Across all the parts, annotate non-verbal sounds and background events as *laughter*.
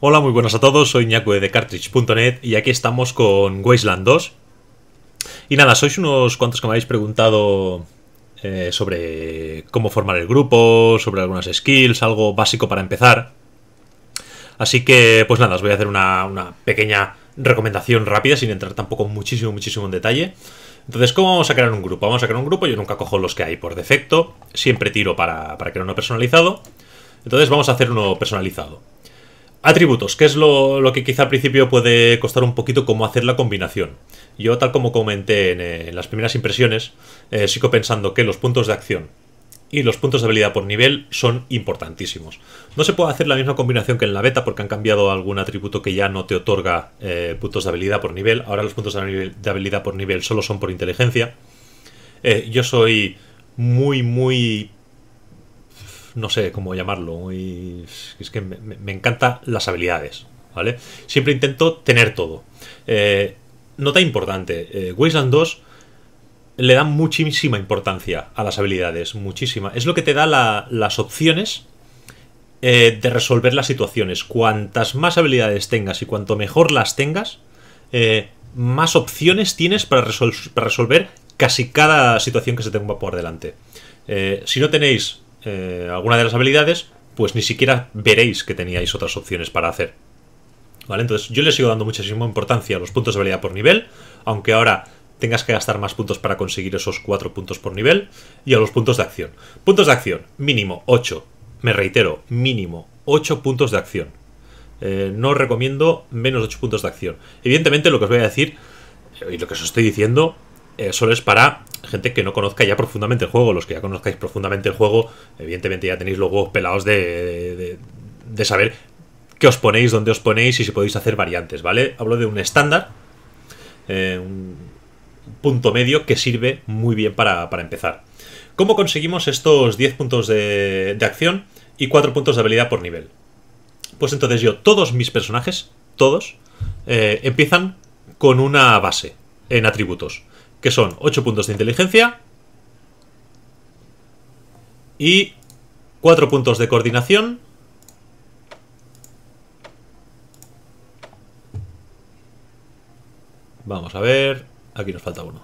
Hola, muy buenas a todos, soy Ñaco de Cartridge.net y aquí estamos con Wasteland 2. Y nada, sois unos cuantos que me habéis preguntado eh, sobre cómo formar el grupo, sobre algunas skills, algo básico para empezar. Así que, pues nada, os voy a hacer una, pequeña recomendación rápida, sin entrar tampoco muchísimo, muchísimo en detalle. Entonces, ¿cómo vamos a crear un grupo? Vamos a crear un grupo, yo nunca cojo los que hay por defecto, siempre tiro para, para crear uno personalizado. Entonces vamos a hacer uno personalizado. Atributos, que es lo, que quizá al principio puede costar un poquito cómo hacer la combinación. Yo, tal como comenté en, eh, las primeras impresiones, eh, sigo pensando que los puntos de acción y los puntos de habilidad por nivel son importantísimos. No se puede hacer la misma combinación que en la beta porque han cambiado algún atributo que ya no te otorga eh, puntos de habilidad por nivel. Ahora los puntos de habilidad por nivel solo son por inteligencia. yo soy muy, muy no sé cómo llamarlo, y. es que me, encantan las habilidades, ¿vale? Siempre intento tener todo. Eh, nota importante, eh, Wasteland 2 le da muchísima importancia a las habilidades, muchísima. Es lo que te da las opciones eh, de resolver las situaciones. Cuantas más habilidades tengas y cuanto mejor las tengas, eh, más opciones tienes para, para, resolver casi cada situación que se tenga por delante. si no tenéis eh, alguna de las habilidades, pues ni siquiera veréis que teníais otras opciones para hacer. ¿Vale? Entonces yo le sigo dando muchísima importancia a los puntos de habilidad por nivel, aunque ahora tengas que gastar más puntos para conseguir esos cuatro puntos por nivel, y a los puntos de acción. Puntos de acción, mínimo 8. Me reitero, mínimo 8 puntos de acción. Eh, no os recomiendo menos 8 puntos de acción. Evidentemente lo que os voy a decir, y lo que os estoy diciendo, eh, solo es para gente que no conozca ya profundamente el juego. Los que ya conozcáis profundamente el juego, evidentemente ya tenéis luego pelados de, de, saber qué os ponéis, dónde os ponéis y si podéis hacer variantes, ¿vale? Hablo de un estándar, eh, un punto medio que sirve muy bien para, empezar. ¿Cómo conseguimos estos 10 puntos de, de acción y 4 puntos de habilidad por nivel? Pues entonces yo, todos mis personajes, todos, eh, empiezan con una base en atributos que son 8 puntos de inteligencia y 4 puntos de coordinación. Vamos a ver, aquí nos falta uno.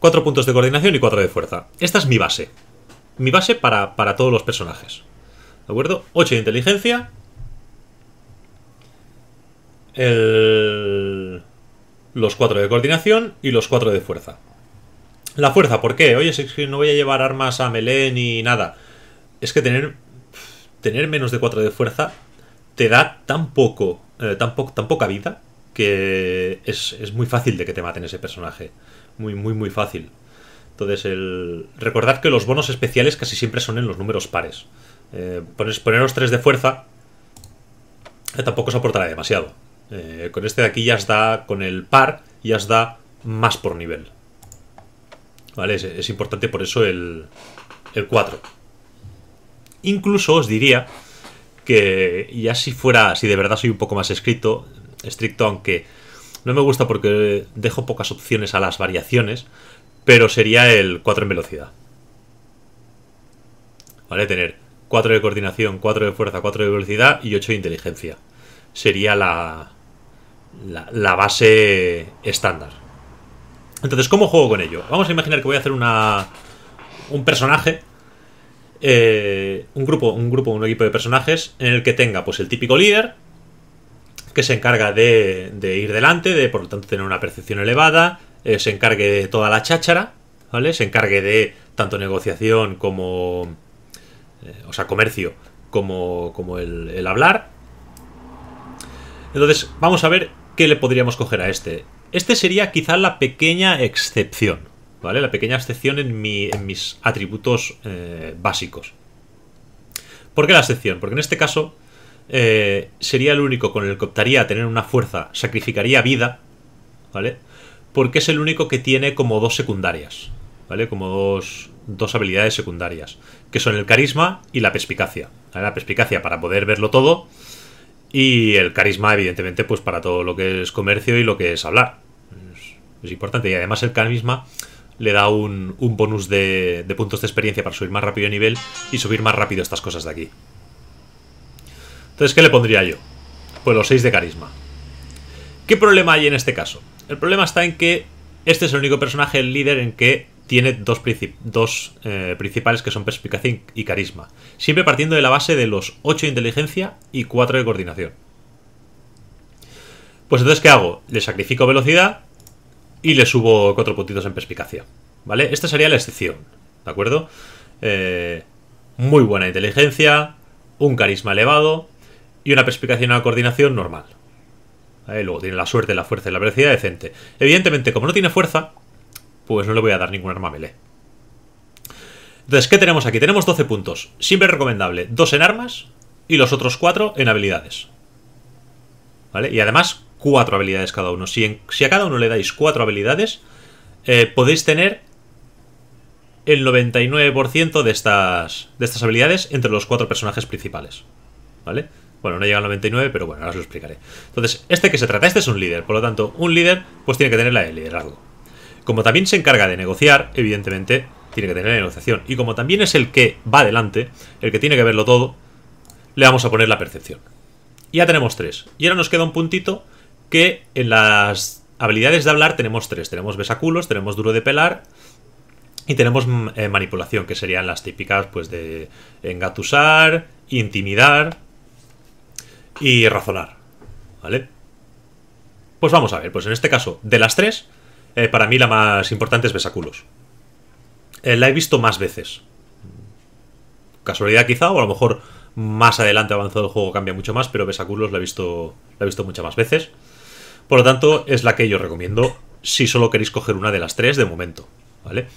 4 puntos de coordinación y 4 de fuerza. Esta es mi base. Mi base para, para todos los personajes. ¿De acuerdo? 8 de inteligencia. El los 4 de coordinación y los 4 de fuerza. La fuerza, ¿por qué? Oye, si no voy a llevar armas a melee ni nada. Es que tener, tener menos de 4 de fuerza te da tan poco, eh, tan, poca vida que es, muy fácil de que te maten ese personaje. Muy, muy, muy fácil. Entonces, el... recordad que los bonos especiales casi siempre son en los números pares. Eh, poneros 3 de fuerza eh, tampoco os aportará demasiado. Eh, con este de aquí ya os da, con el par, ya os da más por nivel. ¿Vale? Es, importante por eso el, el 4. Incluso os diría que ya si fuera, si de verdad soy un poco más escrito, estricto, aunque no me gusta porque dejo pocas opciones a las variaciones, pero sería el 4 en velocidad. ¿Vale? Tener 4 de coordinación, 4 de fuerza, 4 de velocidad y 8 de inteligencia. Sería la, la, base estándar. Entonces, ¿cómo juego con ello? Vamos a imaginar que voy a hacer una, un personaje, eh, un grupo, un grupo, un equipo de personajes en el que tenga pues el típico líder que se encarga de, ir delante, de por lo tanto tener una percepción elevada, eh, se encargue de toda la cháchara, ¿vale? Se encargue de tanto negociación como, eh, o sea, comercio, como, como el hablar. Entonces, vamos a ver ¿qué le podríamos coger a este? Este sería quizá la pequeña excepción, ¿vale? La pequeña excepción en, en mis atributos eh, básicos. ¿Por qué la excepción? Porque en este caso eh, sería el único con el que optaría a tener una fuerza, sacrificaría vida, ¿vale? Porque es el único que tiene como dos secundarias, ¿vale? Como dos, dos habilidades secundarias, que son el carisma y la perspicacia. ¿vale? La perspicacia para poder verlo todo y el carisma, evidentemente, pues para todo lo que es comercio y lo que es hablar. Es, importante. Y además el carisma le da un, bonus de, de, puntos de experiencia para subir más rápido de nivel y subir más rápido estas cosas de aquí. Entonces, ¿qué le pondría yo? Pues los 6 de carisma. ¿Qué problema hay en este caso? El problema está en que este es el único personaje, el líder, en que tiene dos, dos eh, principales que son perspicacia y carisma. Siempre partiendo de la base de los 8 de inteligencia y 4 de coordinación. Pues entonces, ¿qué hago? Le sacrifico velocidad y le subo 4 puntitos en perspicacia. ¿Vale? Esta sería la excepción. ¿De acuerdo? Eh, muy buena inteligencia, un carisma elevado y una perspicacia y una coordinación normal. Luego tiene la suerte, la fuerza y la velocidad decente. Evidentemente, como no tiene fuerza, pues no le voy a dar ningún arma melee. Entonces, ¿qué tenemos aquí? Tenemos 12 puntos. Siempre recomendable, dos en armas y los otros cuatro en habilidades. ¿Vale? Y además, cuatro habilidades cada uno. Si, a cada uno le dais cuatro habilidades, eh, podéis tener el 99% de estas, de estas habilidades entre los cuatro personajes principales. ¿Vale? Bueno, no llega al 99, pero bueno, ahora os lo explicaré. Entonces, ¿este que se trata? Este es un líder. Por lo tanto, un líder pues tiene que tener la de liderazgo. Como también se encarga de negociar, evidentemente tiene que tener la negociación. Y como también es el que va adelante, el que tiene que verlo todo, le vamos a poner la percepción. Y ya tenemos tres. Y ahora nos queda un puntito que en las habilidades de hablar tenemos tres. Tenemos besaculos, tenemos duro de pelar y tenemos mm, eh, manipulación, que serían las típicas pues de engatusar, intimidar y razonar. ¿Vale? Pues vamos a ver, pues en este caso, de las tres, eh, para mí la más importante es Besaculos. Eh, la he visto más veces. Casualidad quizá, o a lo mejor más adelante avanzado el juego cambia mucho más, pero Besaculos la he visto, la he visto muchas más veces. Por lo tanto, es la que yo recomiendo si solo queréis coger una de las tres de momento, ¿vale?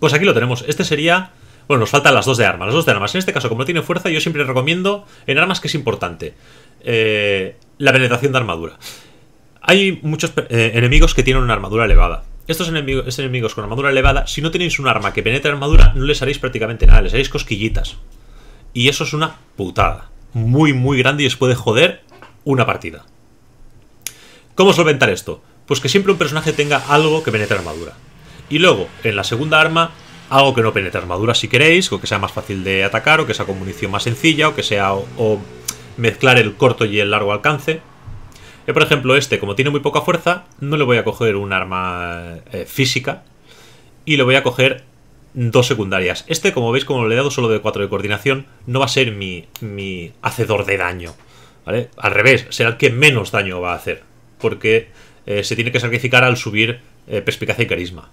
Pues aquí lo tenemos. Este sería... Bueno, nos faltan las dos de armas. Las dos de armas. En este caso, como no tiene fuerza, yo siempre recomiendo en armas que es importante. Eh, la penetración de armadura. Hay muchos eh, enemigos que tienen una armadura elevada. Estos enemigos, enemigos con armadura elevada, si no tenéis un arma que penetre armadura, no les haréis prácticamente nada, les haréis cosquillitas. Y eso es una putada. Muy, muy grande y os puede joder una partida. ¿Cómo solventar esto? Pues que siempre un personaje tenga algo que penetre armadura. Y luego, en la segunda arma, algo que no penetre armadura si queréis, o que sea más fácil de atacar, o que sea con munición más sencilla, o que sea o mezclar el corto y el largo alcance. Yo, por ejemplo, este, como tiene muy poca fuerza, no le voy a coger un arma eh, física y le voy a coger dos secundarias. Este, como veis, como le he dado solo de 4 de coordinación, no va a ser mi, hacedor de daño. Al revés, será el que menos daño va a hacer, porque eh, se tiene que sacrificar al subir eh, perspicacia y carisma.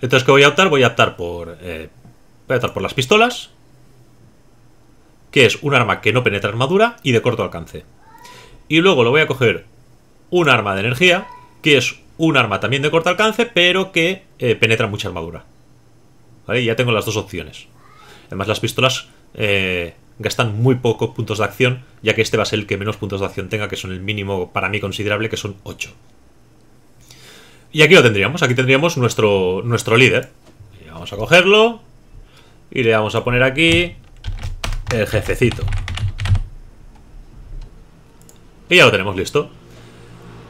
Entonces, ¿qué voy a optar? Voy a optar por, voy a optar por las pistolas, que es un arma que no penetra armadura y de corto alcance. Y luego le voy a coger un arma de energía, que es un arma también de corto alcance, pero que eh, penetra mucha armadura. ¿Vale? ya tengo las dos opciones. Además, las pistolas eh, gastan muy pocos puntos de acción, ya que este va a ser el que menos puntos de acción tenga, que son el mínimo para mí considerable, que son 8. Y aquí lo tendríamos, aquí tendríamos nuestro, nuestro líder. vamos a cogerlo y le vamos a poner aquí el jefecito. Y ya lo tenemos listo.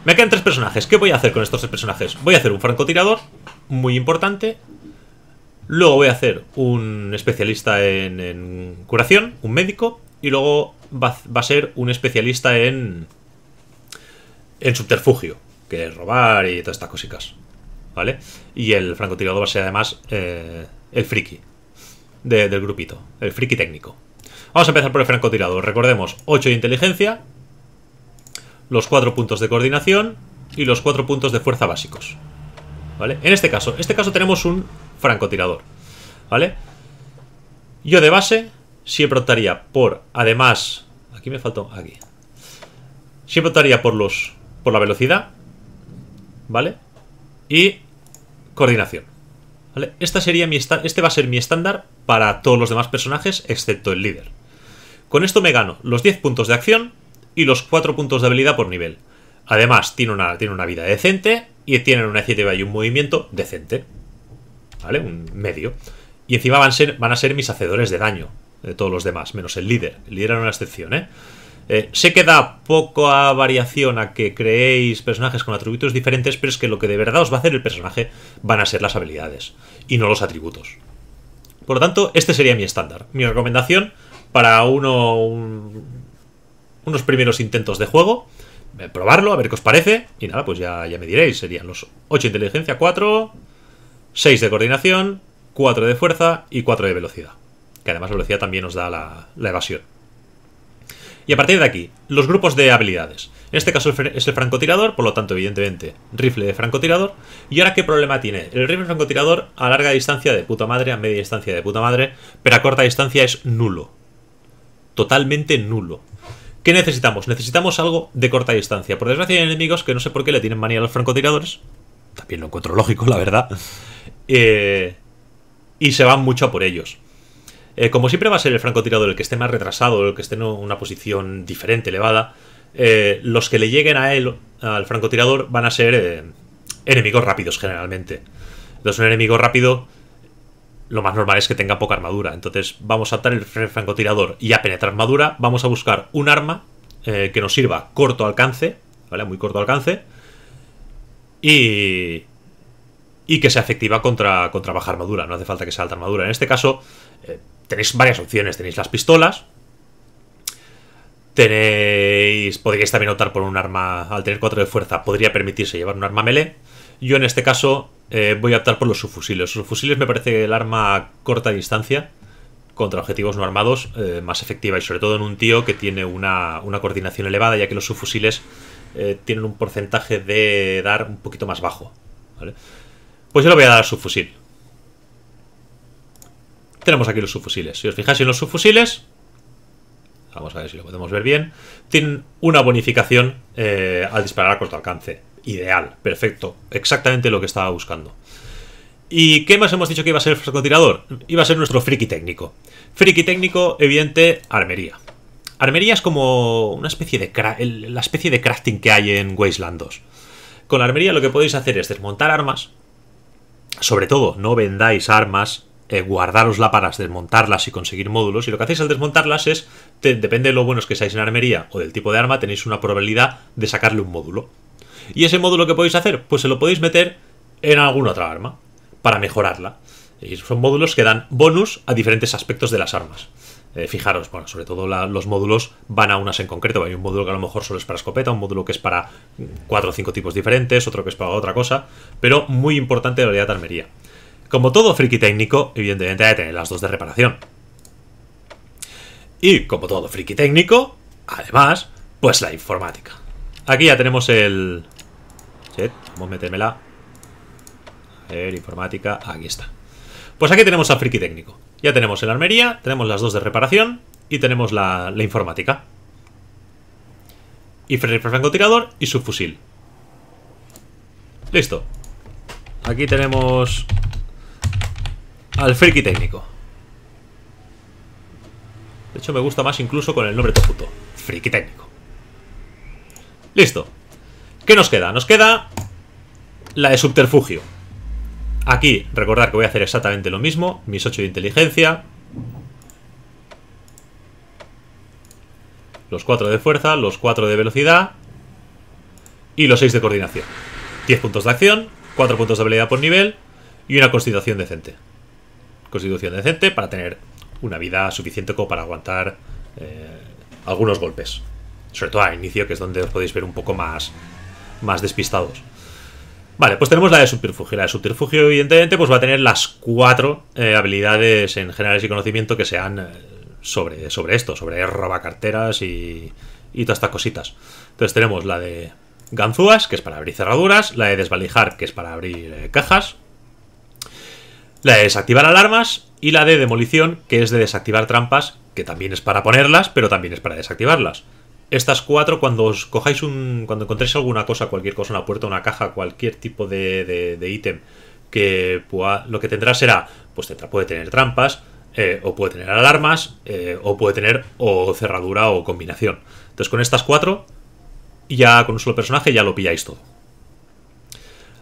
Me quedan tres personajes. ¿Qué voy a hacer con estos tres personajes? Voy a hacer un francotirador, muy importante. Luego voy a hacer un especialista en, curación, un médico. Y luego va, a ser un especialista en, en subterfugio, que es robar y todas estas cositas. ¿Vale? Y el francotirador va a ser además eh, el friki del grupito, el friki técnico. Vamos a empezar por el francotirador. Recordemos, 8 de inteligencia, los cuatro puntos de coordinación y los cuatro puntos de fuerza básicos. ¿Vale? En este caso, en este caso tenemos un francotirador. ¿Vale? Yo de base siempre optaría por, además, aquí me faltó, aquí. Siempre optaría por los, por la velocidad, ¿vale? Y coordinación. ¿Vale? Esta sería mi este va a ser mi estándar para todos los demás personajes excepto el líder. Con esto me gano los 10 puntos de acción y los 4 puntos de habilidad por nivel. Además, tiene una, tiene una vida decente y tienen una iniciativa y un movimiento decente. ¿Vale? Un medio. Y encima van, ser, van a ser mis hacedores de daño, de todos los demás, menos el líder. El líder era una excepción, ¿eh? eh sé que da poca variación a que creéis personajes con atributos diferentes, pero es que lo que de verdad os va a hacer el personaje van a ser las habilidades y no los atributos. Por lo tanto, este sería mi estándar. Mi recomendación para uno, un, unos primeros intentos de juego, eh, probarlo, a ver qué os parece, y nada, pues ya, ya me diréis, serían los 8 de inteligencia, 4, 6 de coordinación, 4 de fuerza y 4 de velocidad, que además la velocidad también nos da la, la evasión. Y a partir de aquí, los grupos de habilidades. En este caso es el francotirador, por lo tanto, evidentemente, rifle de francotirador. ¿Y ahora qué problema tiene? El rifle francotirador a larga distancia de puta madre, a media distancia de puta madre, pero a corta distancia es nulo. Totalmente nulo. ¿Qué necesitamos? Necesitamos algo de corta distancia. Por desgracia hay enemigos que no sé por qué le tienen manía a los francotiradores. También lo encuentro lógico, la verdad. Eh, y se van mucho por ellos. Eh, como siempre va a ser el francotirador el que esté más retrasado, el que esté en una posición diferente, elevada, eh, los que le lleguen a él, al francotirador, van a ser enemigos rápidos generalmente. Los un enemigo rápido lo más normal es que tenga poca armadura. Entonces vamos a atar el francotirador y a penetrar armadura vamos a buscar un arma eh, que nos sirva corto alcance, ¿vale? Muy corto alcance. Y, y que sea efectiva contra, contra baja armadura. No hace falta que sea alta armadura. En este caso eh, tenéis varias opciones. Tenéis las pistolas. Tenéis, podríais también optar por un arma, al tener 4 de fuerza, podría permitirse llevar un arma melee. Yo en este caso eh, voy a optar por los subfusiles. Los subfusiles me parece el arma a corta distancia contra objetivos no armados eh, más efectiva y sobre todo en un tío que tiene una, coordinación elevada ya que los subfusiles eh, tienen un porcentaje de dar un poquito más bajo. Pues yo le voy a dar al subfusil. Tenemos aquí los subfusiles. Si os fijáis en los subfusiles, vamos a ver si lo podemos ver bien, tienen una bonificación al disparar a corto alcance. Ideal, perfecto. Exactamente lo que estaba buscando. ¿Y qué más hemos dicho que iba a ser el francotirador? Iba a ser nuestro friki técnico. Friki técnico, evidente, armería. Armería es como una especie de la especie de crafting que hay en Wasteland 2. Con la armería lo que podéis hacer es desmontar armas. Sobre todo, no vendáis armas, eh, guardarosla para desmontarlas y conseguir módulos. Y lo que hacéis al desmontarlas es, depende de lo buenos que seáis en armería o del tipo de arma, tenéis una probabilidad de sacarle un módulo. Y ese módulo que podéis hacer, pues se lo podéis meter en alguna otra arma para mejorarla. Y son módulos que dan bonus a diferentes aspectos de las armas. Eh, fijaros, bueno, sobre todo los módulos van a unas en concreto. Hay un módulo que a lo mejor solo es para escopeta, un módulo que es para cuatro o cinco tipos diferentes, otro que es para otra cosa, pero muy importante la realidad de armería. Como todo friki técnico, evidentemente hay que tener las dos de reparación. Y como todo friki técnico, además, pues la informática. Aquí ya tenemos el, vamos a metérmela. A ver, informática. Aquí está. Pues aquí tenemos al friki técnico. Ya tenemos el armería, tenemos las dos de reparación y tenemos la, informática. Y francotirador y su fusil. Listo. Aquí tenemos al friki técnico. De hecho me gusta más incluso con el nombre Tofuto. Friki técnico. Listo. ¿Qué nos queda? Nos queda la de subterfugio. Aquí, recordar que voy a hacer exactamente lo mismo. Mis 8 de inteligencia. Los 4 de fuerza, los 4 de velocidad. Y los 6 de coordinación. 10 puntos de acción, 4 puntos de habilidad por nivel. Y una constitución decente. Constitución decente para tener una vida suficiente como para aguantar eh, algunos golpes. Sobre todo al inicio, que es donde os podéis ver un poco más más despistados. Vale, pues tenemos la de subterfugio. La de subterfugio, evidentemente, pues va a tener las cuatro eh, habilidades en generales y conocimiento que sean eh, sobre, sobre esto, sobre roba carteras y, y todas estas cositas. Entonces tenemos la de ganzúas, que es para abrir cerraduras, la de desvalijar, que es para abrir eh, cajas, la de desactivar alarmas y la de demolición, que es de desactivar trampas, que también es para ponerlas, pero también es para desactivarlas estas cuatro, cuando os cojáis un. cuando encontréis alguna cosa, cualquier cosa, una puerta, una caja, cualquier tipo de, de, ítem, que lo que tendrá será. Pues puede tener trampas, eh, o puede tener alarmas, eh, o puede tener o cerradura o combinación. Entonces con estas cuatro, ya con un solo personaje, ya lo pilláis todo.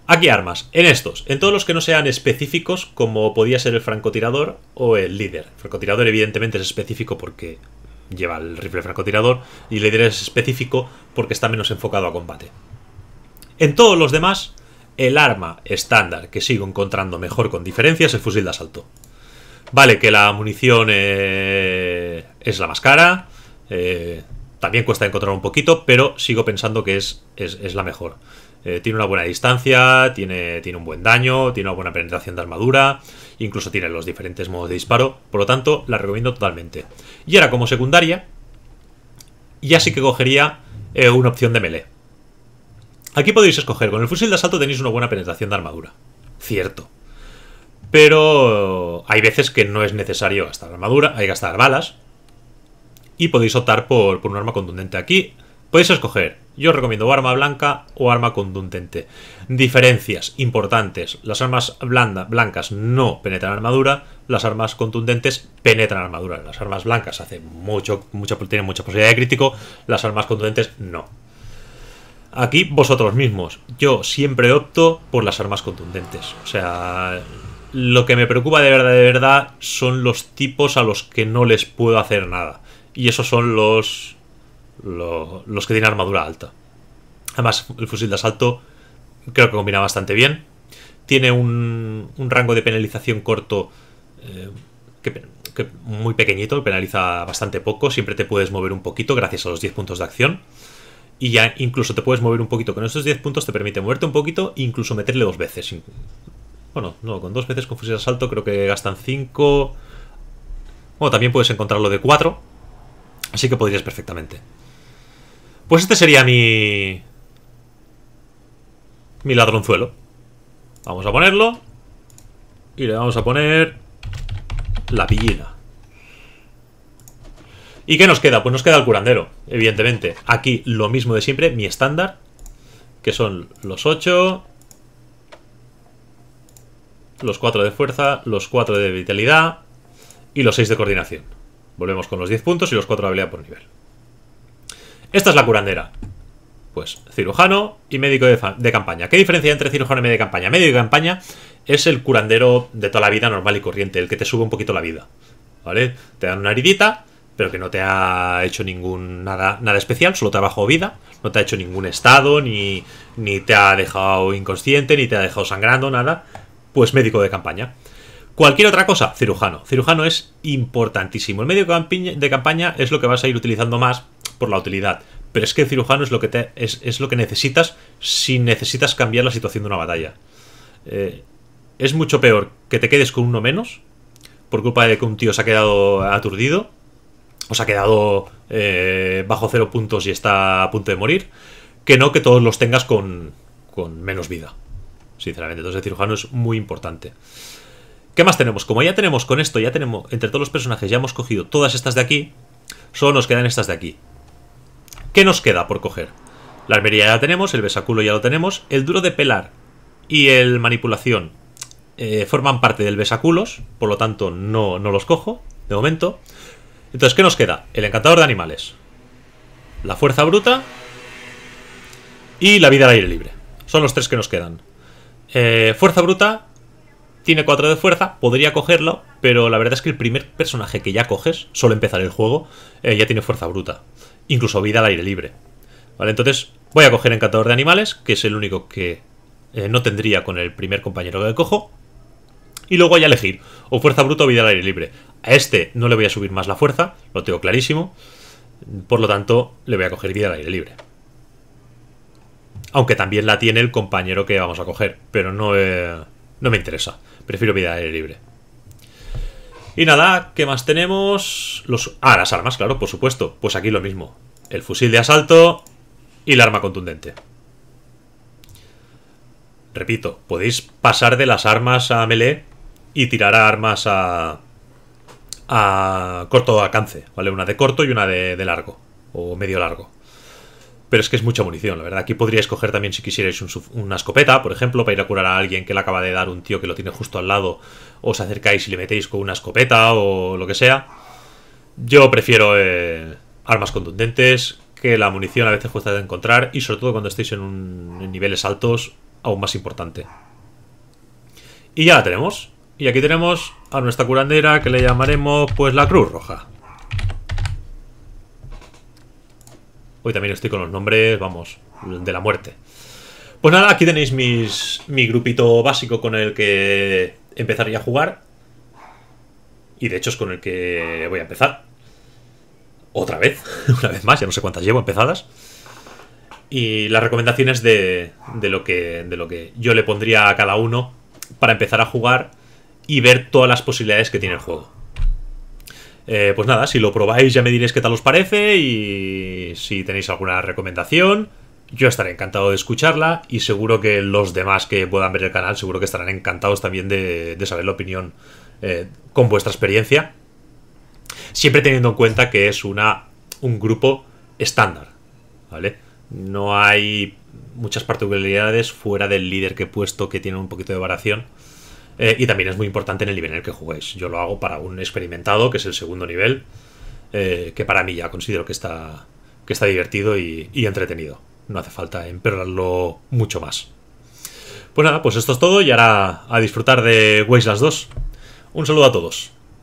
Aquí armas, en estos, en todos los que no sean específicos, como podía ser el francotirador o el líder. francotirador evidentemente es específico porque lleva el rifle francotirador y le diré es específico porque está menos enfocado a combate. En todos los demás, el arma estándar que sigo encontrando mejor con diferencia es el fusil de asalto. Vale, que la munición eh, es la más cara, eh, también cuesta encontrar un poquito, pero sigo pensando que es, es, es la mejor. Eh, tiene una buena distancia, tiene, tiene un buen daño, tiene una buena penetración de armadura, incluso tiene los diferentes modos de disparo, por lo tanto la recomiendo totalmente. Y ahora como secundaria, ya sí que cogería eh, una opción de melee. Aquí podéis escoger, con el fusil de asalto tenéis una buena penetración de armadura, cierto. Pero hay veces que no es necesario gastar armadura, hay que gastar balas. Y podéis optar por, por un arma contundente aquí. Podéis escoger yo os recomiendo arma blanca o arma contundente. Diferencias importantes. Las armas blancas no penetran armadura, las armas contundentes penetran armadura. Las armas blancas hacen mucho, tienen mucha posibilidad de crítico, las armas contundentes no. Aquí vosotros mismos. Yo siempre opto por las armas contundentes. O sea, lo que me preocupa de verdad, de verdad, son los tipos a los que no les puedo hacer nada. Y esos son los los que tienen armadura alta. Además, el fusil de asalto creo que combina bastante bien. Tiene un, rango de penalización corto eh, muy pequeñito, penaliza bastante poco. Siempre te puedes mover un poquito gracias a los 10 puntos de acción. Y ya incluso te puedes mover un poquito. Con estos 10 puntos te permite moverte un poquito e incluso meterle dos veces. Bueno, no, con dos veces con fusil de asalto creo que gastan 5. o también puedes encontrarlo de 4. Así que podrías perfectamente. Pues este sería mi... Mi ladronzuelo. Vamos a ponerlo. Y le vamos a poner... La pillina. ¿Y qué nos queda? Pues nos queda el curandero, evidentemente. Aquí lo mismo de siempre, mi estándar. Que son los 8... Los 4 de fuerza, los 4 de vitalidad y los 6 de coordinación. Volvemos con los 10 puntos y los 4 de habilidad por nivel. Esta es la curandera. Pues cirujano y médico de, campaña. ¿Qué diferencia entre cirujano y médico de campaña? Médico de campaña es el curandero de toda la vida normal y corriente, el que te sube un poquito la vida. ¿Vale? Te dan una heridita, pero que no te ha hecho ningún nada, nada especial, solo te ha bajado vida, no te ha hecho ningún estado, ni, ni te ha dejado inconsciente, ni te ha dejado sangrando, nada. Pues médico de campaña. Cualquier otra cosa, cirujano. Cirujano es importantísimo. El médico de campaña es lo que vas a ir utilizando más por la utilidad. Pero es que el cirujano es lo que, te, es, lo que necesitas si necesitas cambiar la situación de una batalla. Eh, es mucho peor que te quedes con uno menos por culpa de que un tío se ha quedado aturdido o se ha quedado eh, bajo cero puntos y está a punto de morir, que no que todos los tengas con, con menos vida. Sinceramente, entonces el cirujano es muy importante. ¿Qué más tenemos? Como ya tenemos con esto, ya tenemos entre todos los personajes, ya hemos cogido todas estas de aquí, solo nos quedan estas de aquí. ¿Qué nos queda por coger? La armería ya la tenemos, el besaculo ya lo tenemos, el duro de pelar y el manipulación eh, forman parte del besaculos, por lo tanto no, no los cojo, de momento. Entonces, ¿qué nos queda? El encantador de animales, la fuerza bruta y la vida al aire libre. Son los tres que nos quedan. Eh, fuerza bruta tiene 4 de fuerza, podría cogerlo, pero la verdad es que el primer personaje que ya coges, solo empezar el juego, eh, ya tiene fuerza bruta incluso vida al aire libre. Vale, entonces voy a coger Encantador de Animales, que es el único que eh, no tendría con el primer compañero que cojo. Y luego voy a elegir o Fuerza Bruta o Vida al aire libre. A este no le voy a subir más la fuerza, lo tengo clarísimo. Por lo tanto, le voy a coger Vida al aire libre. Aunque también la tiene el compañero que vamos a coger, pero no, eh, no me interesa. Prefiero Vida al aire libre. Y nada, ¿qué más tenemos? Los... Ah, las armas, claro, por supuesto. Pues aquí lo mismo. El fusil de asalto y el arma contundente. Repito, podéis pasar de las armas a melee y tirar armas a, a corto alcance, ¿vale? Una de corto y una de largo, o medio largo pero es que es mucha munición, la verdad. Aquí podríais coger también, si quisierais, una escopeta, por ejemplo, para ir a curar a alguien que le acaba de dar un tío que lo tiene justo al lado. Os acercáis y le metéis con una escopeta o lo que sea. Yo prefiero eh, armas contundentes, que la munición a veces cuesta de encontrar y sobre todo cuando estéis en, en niveles altos, aún más importante. Y ya la tenemos. Y aquí tenemos a nuestra curandera que le llamaremos pues la Cruz Roja. Hoy también estoy con los nombres, vamos, de la muerte. Pues nada, aquí tenéis mis, mi grupito básico con el que empezaría a jugar. Y de hecho es con el que voy a empezar. Otra vez, *laughs* una vez más, ya no sé cuántas llevo empezadas. Y las recomendaciones lo que, de lo que yo le pondría a cada uno para empezar a jugar y ver todas las posibilidades que tiene el juego. Eh, pues nada, si lo probáis ya me diréis qué tal os parece y si tenéis alguna recomendación, yo estaré encantado de escucharla y seguro que los demás que puedan ver el canal seguro que estarán encantados también de, saber la opinión eh, con vuestra experiencia. Siempre teniendo en cuenta que es una, un grupo estándar, ¿vale? No hay muchas particularidades fuera del líder que he puesto que tiene un poquito de variación. Eh, y también es muy importante en el nivel en el que juguéis. Yo lo hago para un experimentado, que es el segundo nivel, eh, que para mí ya considero que está, que está divertido y, entretenido. No hace falta empeorarlo mucho más. Pues nada, pues esto es todo y ahora a disfrutar de las 2. Un saludo a todos.